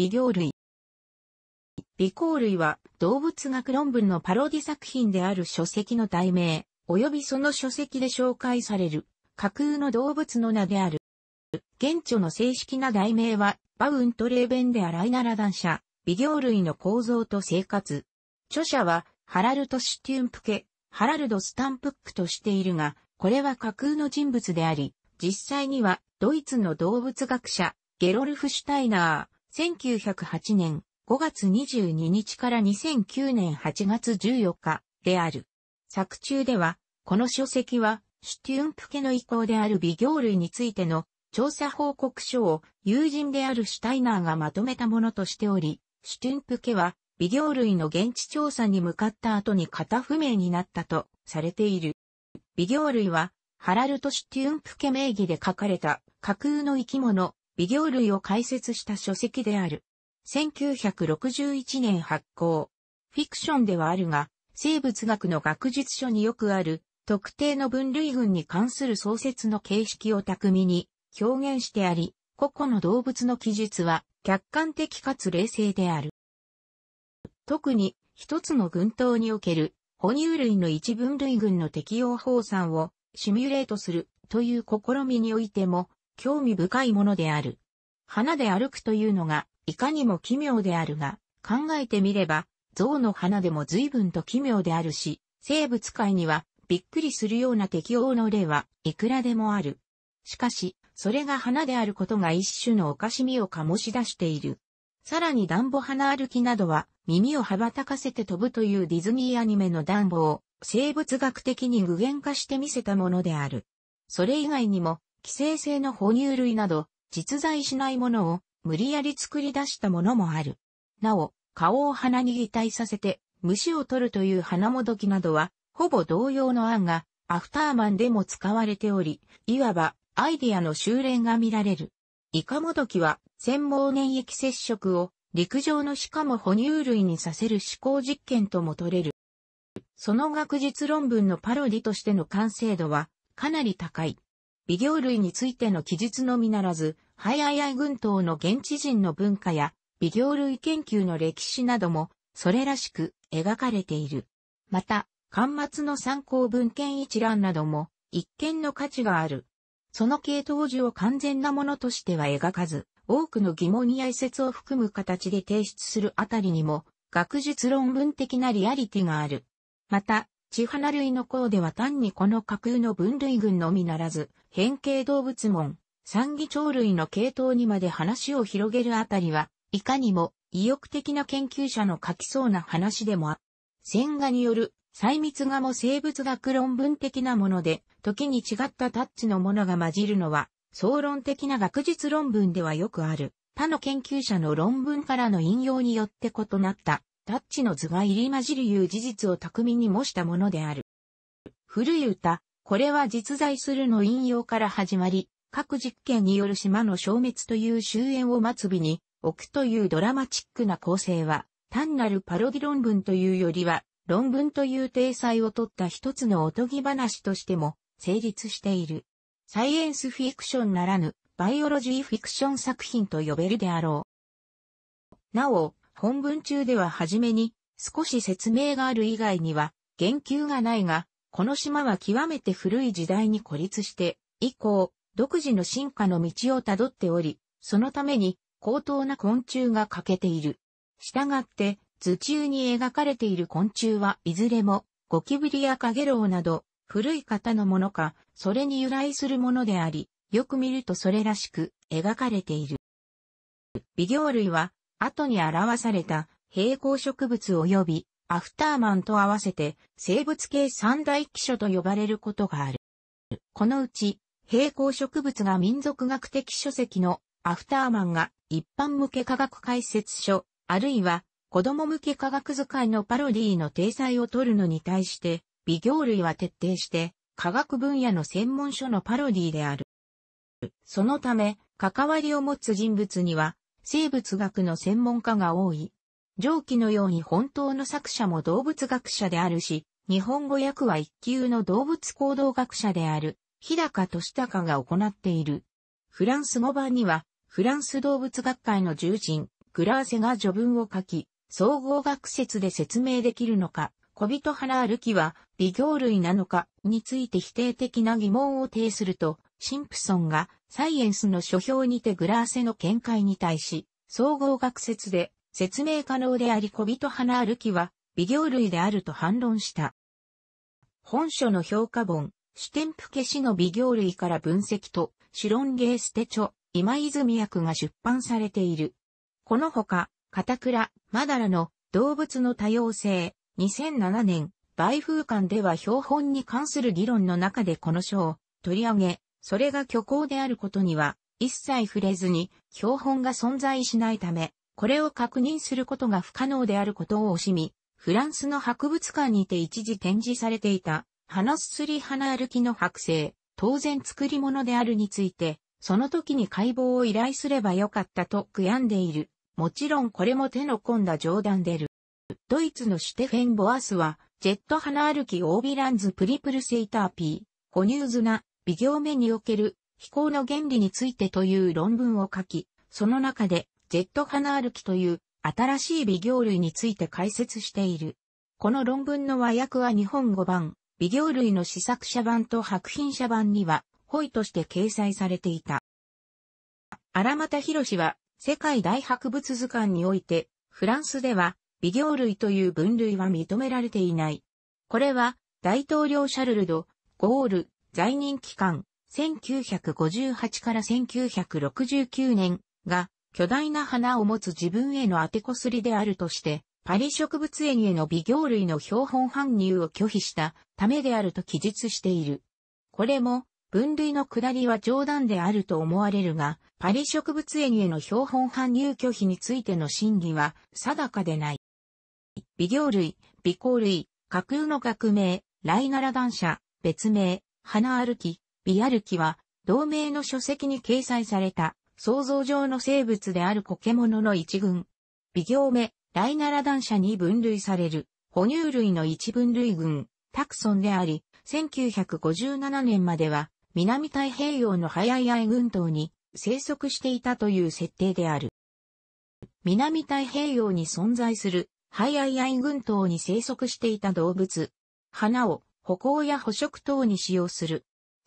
微行類。微行類は動物学論文のパロディ作品である書籍の題名、及びその書籍で紹介される架空の動物の名である。現著の正式な題名は、バウントレーベンで洗いなら断社、微行類の構造と生活。著者は、ハラルト・シュテュンプケ、ハラルド・スタンプックとしているが、これは架空の人物であり、実際には、ドイツの動物学者、ゲロルフ・シュタイナー、1908年5月22日から2009年8月14日である。作中では、この書籍は、シュテウンプ家の意向である微行類についての調査報告書を友人であるシュタイナーがまとめたものとしており、シュテウンプ家は微行類の現地調査に向かった後に型不明になったとされている。微行類は、ハラルト・シュテウンプ家名義で書かれた架空の生き物微行類を解説した書籍である。1961年発行。フィクションではあるが、生物学の学術書によくある、特定の分類群に関する創設の形式を巧みに表現してあり、個々の動物の記述は客観的かつ冷静である。特に一つの群島における哺乳類の一分類群の適用法算をシミュレートするという試みにおいても興味深いものである。花で歩くというのが、いかにも奇妙であるが、考えてみれば、象の花でも随分と奇妙であるし、生物界にはびっくりするような適応の例はいくらでもある。しかし、それが花であることが一種のおかしみを醸し出している。さらにダンボ花歩きなどは耳を羽ばたかせて飛ぶというディズニーアニメのダンボを生物学的に具現化してみせたものである。それ以外にも寄生性の哺乳類など、実在しないものを無理やり作り出したものもある。なお、顔を鼻に擬態させて、虫を取るという鼻もどきなどは、ほぼ同様の案が、アフターマンでも使われており、いわば、アイディアの修練が見られる。イカもどきは、専門粘液接触を、陸上のしかも哺乳類にさせる思考実験とも取れる。その学術論文のパロディとしての完成度は、かなり高い。微業類についての記述のみならず、ハイアイアイ群島の現地人の文化や、微業類研究の歴史なども、それらしく描かれている。また、端末の参考文献一覧なども、一見の価値がある。その系統樹を完全なものとしては描かず、多くの疑問や遺説を含む形で提出するあたりにも、学術論文的なリアリティがある。また、千花類の項では単にこの架空の分類群のみならず、変形動物門、三義鳥類の系統にまで話を広げるあたりは、いかにも意欲的な研究者の書きそうな話でもあ。線画による細密画も生物学論文的なもので、時に違ったタッチのものが混じるのは、総論的な学術論文ではよくある、他の研究者の論文からの引用によって異なったタッチの図が入り混じるいう事実を巧みに模したものである。古い歌、これは実在するの引用から始まり、各実験による島の消滅という終焉を末尾に置くというドラマチックな構成は、単なるパロディ論文というよりは、論文という体裁を取った一つのおとぎ話としても成立している。サイエンスフィクションならぬ、バイオロジーフィクション作品と呼べるであろう。なお、本文中では初めに少し説明がある以外には言及がないが、この島は極めて古い時代に孤立して、以降、独自の進化の道をたどっており、そのために高等な昆虫が欠けている。従って、図中に描かれている昆虫はいずれも、ゴキブリやカゲロウなど、古い型のものか、それに由来するものであり、よく見るとそれらしく描かれている。微行類は後に表された平行植物及びアフターマンと合わせて生物系三大基礎と呼ばれることがある。このうち、平行植物が民族学的書籍のアフターマンが一般向け科学解説書、あるいは子供向け科学図解のパロディーの体裁を取るのに対して、微行類は徹底して科学分野の専門書のパロディーである。そのため、関わりを持つ人物には生物学の専門家が多い。上記のように本当の作者も動物学者であるし、日本語訳は一級の動物行動学者である、日高俊孝が行っている。フランス語版には、フランス動物学会の重鎮、グラーセが序文を書き、総合学説で説明できるのか、小人腹歩きは、微行類なのか、について否定的な疑問を呈すると、シンプソンがサイエンスの書評にてグラーセの見解に対し、総合学説で説明可能であり小人花歩きは微行類であると反論した。本書の評価本、シュテンプケ氏の微行類から分析と、シロンゲーステチョ、今泉役が出版されている。このほか、クラ、マダラの動物の多様性、2007年、ーカ館では標本に関する議論の中でこの書を取り上げ、それが虚構であることには、一切触れずに、標本が存在しないため、これを確認することが不可能であることを惜しみ、フランスの博物館にて一時展示されていた、花すすり花歩きの剥製、当然作り物であるについて、その時に解剖を依頼すればよかったと悔やんでいる。もちろんこれも手の込んだ冗談でる。ドイツのシュテフェン・ボアスは、ジェット花歩きオービランズ・プリプルセイターピー、ホニューズナ、微行目における飛行の原理についてという論文を書き、その中でジェット花歩きという新しい微行類について解説している。この論文の和訳は日本語版、微行類の試作者版と白品者版には、ホイとして掲載されていた。荒俣博士は、世界大博物図鑑において、フランスでは、微行類という分類は認められていない。これは、大統領シャルルド、ゴール、在任期間、1958から1969年が巨大な花を持つ自分への当てこすりであるとして、パリ植物園への微行類の標本搬入を拒否したためであると記述している。これも、分類の下りは冗談であると思われるが、パリ植物園への標本搬入拒否についての真偽は定かでない。微行類、微行類、架空の学名、ライナラ断社、別名、花歩き、美歩きは、同名の書籍に掲載された、想像上の生物であるコケモノの一群。微行目、ライナラ断者に分類される、哺乳類の一分類群、タクソンであり、1957年までは、南太平洋のハヤイアイ群島に生息していたという設定である。南太平洋に存在するハヤイアイ群島に生息していた動物。花を歩行や捕食等に使用する。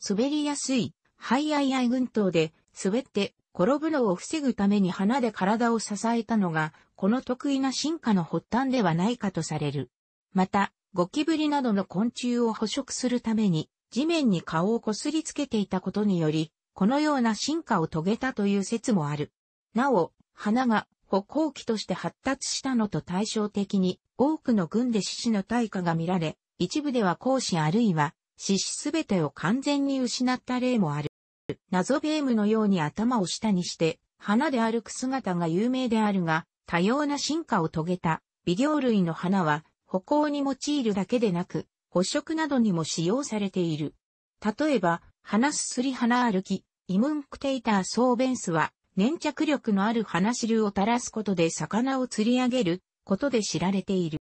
滑りやすい、ハイアイアイ群島で滑って転ぶのを防ぐために花で体を支えたのが、この得意な進化の発端ではないかとされる。また、ゴキブリなどの昆虫を捕食するために、地面に顔をこすりつけていたことにより、このような進化を遂げたという説もある。なお、花が歩行器として発達したのと対照的に、多くの軍で獅子の対価が見られ、一部では講師あるいは、獅子すべてを完全に失った例もある。謎ベームのように頭を下にして、花で歩く姿が有名であるが、多様な進化を遂げた微量類の花は歩行に用いるだけでなく、捕食などにも使用されている。例えば、花すすり花歩き、イムンクテイターソーベンスは、粘着力のある花汁を垂らすことで魚を釣り上げることで知られている。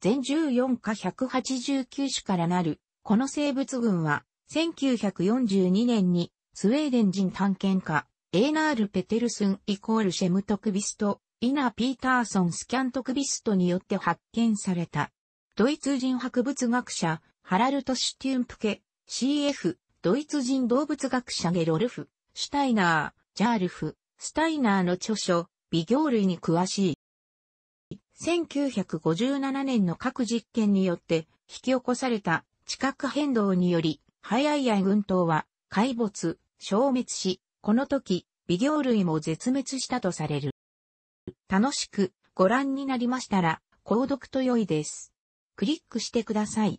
全14か189種からなる、この生物群は、1942年に、スウェーデン人探検家、エーナール・ペテルスンイコールシェムトクビスト、イナ・ピーターソン・スキャントクビストによって発見された。ドイツ人博物学者、ハラルト・シュテュンプケ、CF、ドイツ人動物学者ゲロルフ、シュタイナー、ジャールフ、スタイナーの著書、微行類に詳しい。1957年の核実験によって引き起こされた地殻変動により、ハイアイアイ群島は海没、消滅し、この時、微行類も絶滅したとされる。楽しくご覧になりましたら、購読と良いです。クリックしてください。